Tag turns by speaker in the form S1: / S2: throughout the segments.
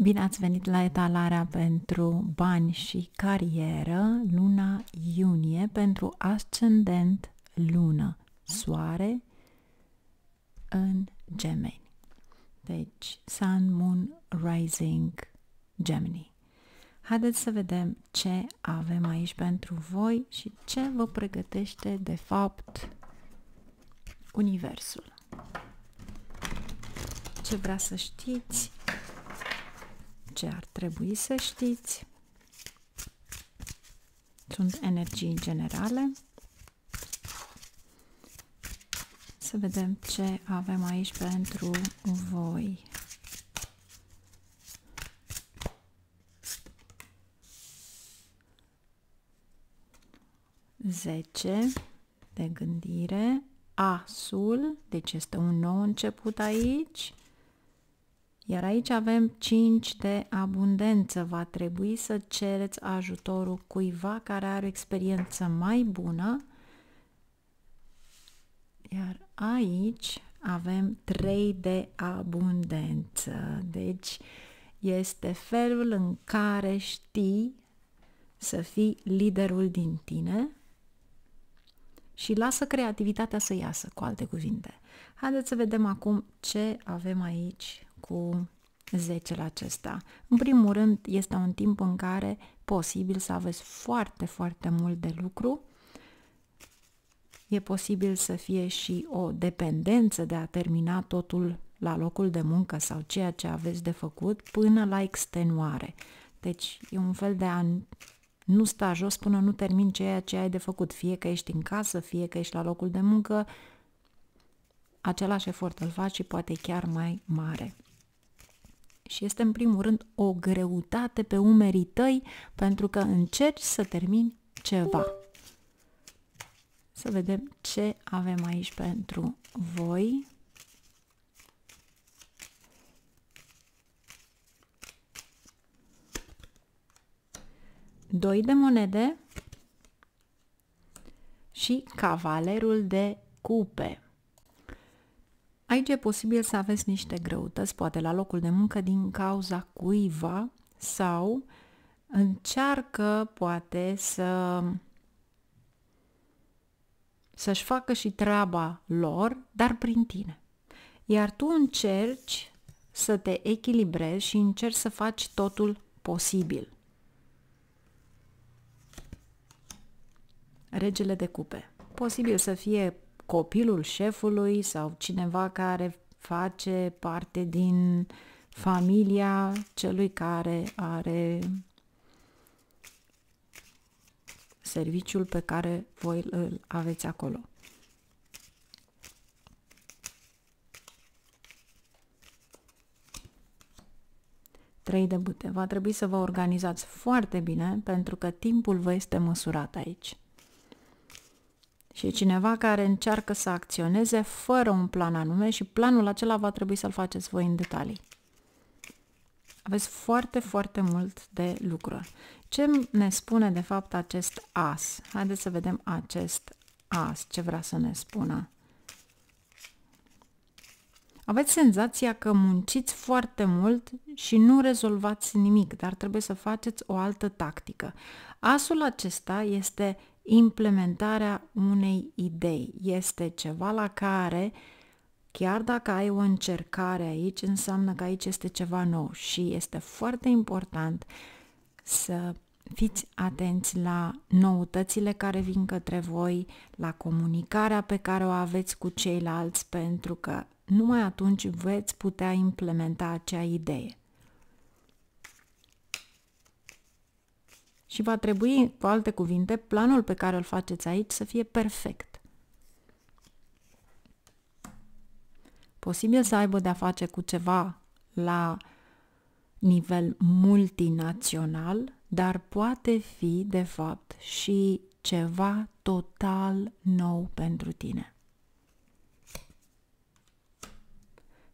S1: Bine ați venit la etalarea pentru bani și carieră, luna iunie, pentru ascendent lună, soare în gemeni. Deci, Sun, Moon, Rising, Gemini. Haideți să vedem ce avem aici pentru voi și ce vă pregătește, de fapt, Universul. Ce vrea să știți ce ar trebui să știți. Sunt energii generale. Să vedem ce avem aici pentru voi. Zece de gândire, asul, deci este un nou început aici, iar aici avem 5 de abundență. Va trebui să cereți ajutorul cuiva care are o experiență mai bună. Iar aici avem 3 de abundență. Deci este felul în care știi să fii liderul din tine și lasă creativitatea să iasă, cu alte cuvinte. Haideți să vedem acum ce avem aici cu 10 la acesta. În primul rând, este un timp în care posibil să aveți foarte, foarte mult de lucru. E posibil să fie și o dependență de a termina totul la locul de muncă sau ceea ce aveți de făcut până la extenuare. Deci e un fel de a nu sta jos până nu termin ceea ce ai de făcut, fie că ești în casă, fie că ești la locul de muncă, același efort îl faci și poate chiar mai mare și este în primul rând o greutate pe umerii tăi pentru că încerci să termini ceva. Să vedem ce avem aici pentru voi. Doi de monede și cavalerul de cupe. Aici e posibil să aveți niște greutăți, poate la locul de muncă, din cauza cuiva sau încearcă poate să să-și facă și treaba lor, dar prin tine. Iar tu încerci să te echilibrezi și încerci să faci totul posibil. Regele de cupe. Posibil să fie copilul șefului sau cineva care face parte din familia celui care are serviciul pe care voi îl aveți acolo. Trei de bute. Va trebui să vă organizați foarte bine pentru că timpul vă este măsurat aici și e cineva care încearcă să acționeze fără un plan anume și planul acela va trebui să-l faceți voi în detalii. Aveți foarte, foarte mult de lucru. Ce ne spune de fapt acest as? Haideți să vedem acest as, ce vrea să ne spună. Aveți senzația că munciți foarte mult și nu rezolvați nimic, dar trebuie să faceți o altă tactică. Asul acesta este implementarea unei idei. Este ceva la care, chiar dacă ai o încercare aici, înseamnă că aici este ceva nou și este foarte important să fiți atenți la noutățile care vin către voi, la comunicarea pe care o aveți cu ceilalți, pentru că numai atunci veți putea implementa acea idee. și va trebui, cu alte cuvinte, planul pe care îl faceți aici să fie perfect. Posibil să aibă de-a face cu ceva la nivel multinațional, dar poate fi, de fapt, și ceva total nou pentru tine.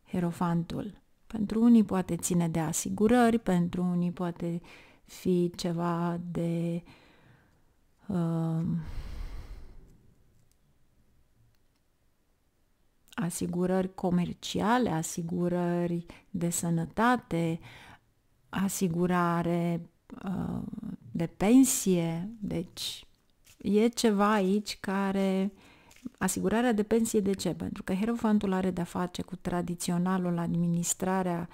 S1: Herofantul. Pentru unii poate ține de asigurări, pentru unii poate fi ceva de uh, asigurări comerciale, asigurări de sănătate, asigurare uh, de pensie. Deci e ceva aici care asigurarea de pensie de ce? Pentru că Herofantul are de-a face cu tradiționalul, administrarea,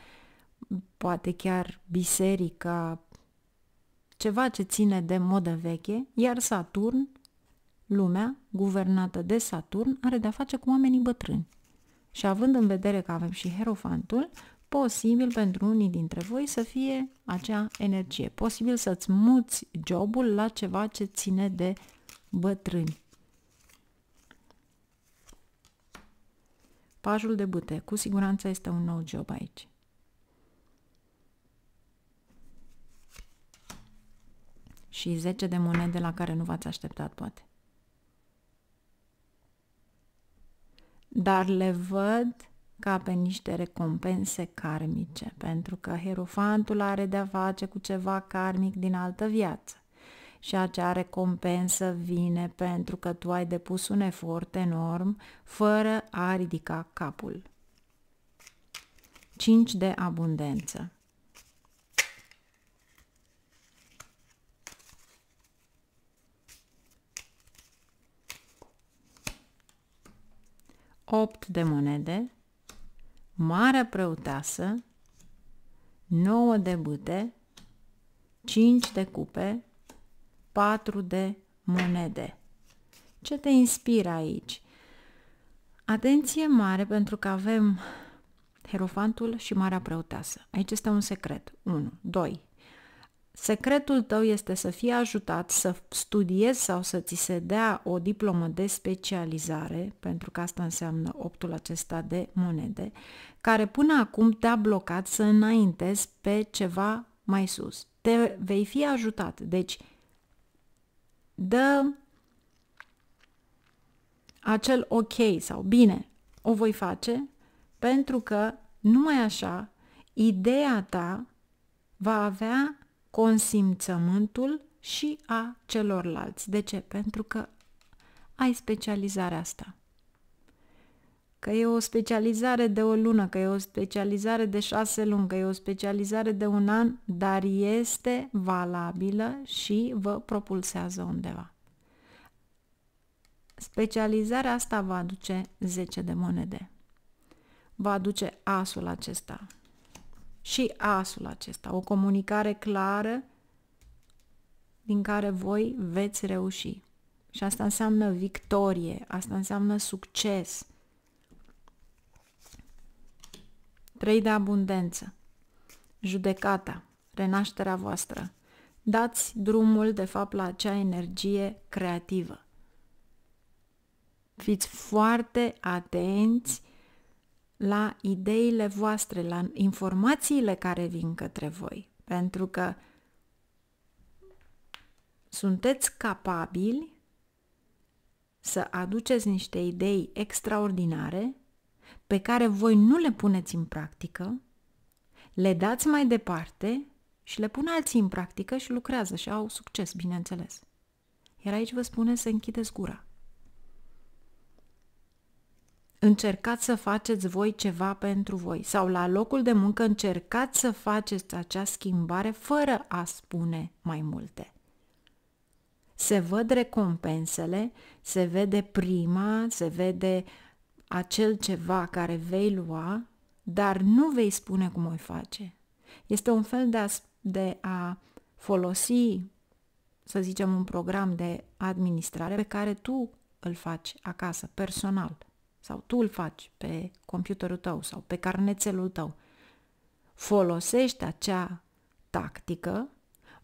S1: poate chiar biserica, ceva ce ține de modă veche, iar Saturn, lumea guvernată de Saturn, are de-a face cu oamenii bătrâni. Și având în vedere că avem și Herofantul, posibil pentru unii dintre voi să fie acea energie. Posibil să-ți muți jobul la ceva ce ține de bătrâni. Pajul de bute. Cu siguranță este un nou job aici. și 10 de monede la care nu v-ați așteptat, poate. Dar le văd ca pe niște recompense karmice, pentru că Herofantul are de-a face cu ceva karmic din altă viață. Și acea recompensă vine pentru că tu ai depus un efort enorm fără a ridica capul. 5 de abundență. 8 de monede, marea Preoteasă, 9 de bâte, 5 de cupe, 4 de monede. Ce te inspiră aici? Atenție mare pentru că avem Herofantul și Marea Preoteasă. Aici este un secret. 1. 2. Secretul tău este să fii ajutat să studiezi sau să ți se dea o diplomă de specializare, pentru că asta înseamnă optul acesta de monede, care până acum te-a blocat să înaintezi pe ceva mai sus. Te vei fi ajutat. Deci, dă acel ok sau bine, o voi face, pentru că numai așa ideea ta va avea consimțământul și a celorlalți. De ce? Pentru că ai specializarea asta. Că e o specializare de o lună, că e o specializare de șase luni, că e o specializare de un an, dar este valabilă și vă propulsează undeva. Specializarea asta va aduce 10 de monede. Va aduce asul acesta, și asul acesta, o comunicare clară din care voi veți reuși. Și asta înseamnă victorie, asta înseamnă succes. Trei de abundență, judecata, renașterea voastră. Dați drumul, de fapt, la acea energie creativă. Fiți foarte atenți la ideile voastre, la informațiile care vin către voi, pentru că sunteți capabili să aduceți niște idei extraordinare pe care voi nu le puneți în practică, le dați mai departe și le pun alții în practică și lucrează și au succes, bineînțeles. Iar aici vă spune să închideți gura. Încercați să faceți voi ceva pentru voi sau la locul de muncă încercați să faceți acea schimbare fără a spune mai multe. Se văd recompensele, se vede prima, se vede acel ceva care vei lua, dar nu vei spune cum o face. Este un fel de a, de a folosi, să zicem, un program de administrare pe care tu îl faci acasă, personal sau tu îl faci pe computerul tău sau pe carnețelul tău. Folosește acea tactică,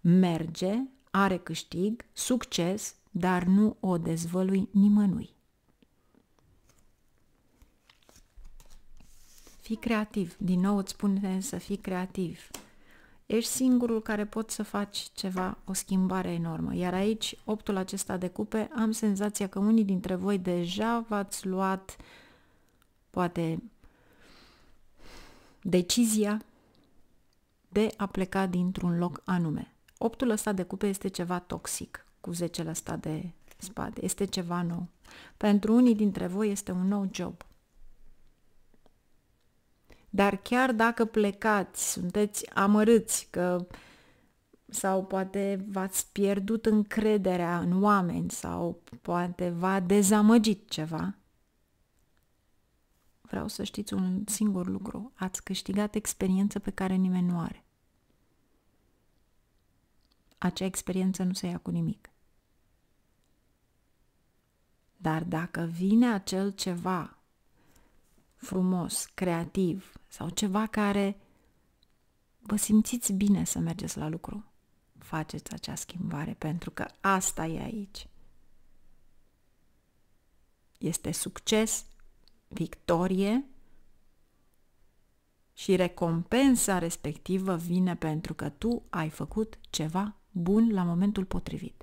S1: merge, are câștig, succes, dar nu o dezvălui nimănui. Fii creativ. Din nou îți spune să fii creativ ești singurul care poți să faci ceva, o schimbare enormă. Iar aici, optul acesta de cupe, am senzația că unii dintre voi deja v-ați luat poate decizia de a pleca dintr-un loc anume. Optul ăsta de cupe este ceva toxic cu zecele ăsta de spade. Este ceva nou. Pentru unii dintre voi este un nou job, dar chiar dacă plecați, sunteți amărâți că sau poate v-ați pierdut încrederea în oameni sau poate v-a dezamăgit ceva, vreau să știți un singur lucru. Ați câștigat experiență pe care nimeni nu are. Acea experiență nu se ia cu nimic. Dar dacă vine acel ceva frumos, creativ sau ceva care vă simțiți bine să mergeți la lucru, faceți acea schimbare pentru că asta e aici. Este succes, victorie și recompensa respectivă vine pentru că tu ai făcut ceva bun la momentul potrivit.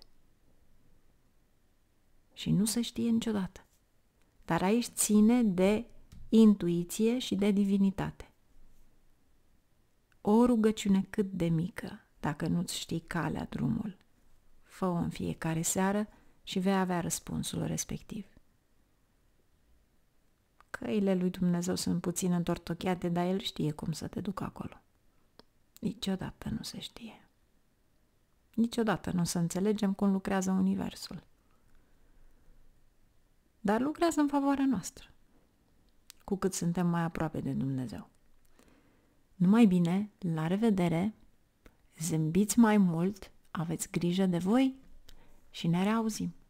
S1: Și nu se știe niciodată. Dar aici ține de intuiție și de divinitate. O rugăciune cât de mică, dacă nu-ți știi calea, drumul. Fă-o în fiecare seară și vei avea răspunsul respectiv. Căile lui Dumnezeu sunt puțin întortocheate, dar El știe cum să te ducă acolo. Niciodată nu se știe. Niciodată nu să înțelegem cum lucrează Universul. Dar lucrează în favoarea noastră cu cât suntem mai aproape de Dumnezeu. Numai bine, la revedere, zâmbiți mai mult, aveți grijă de voi și ne reauzim!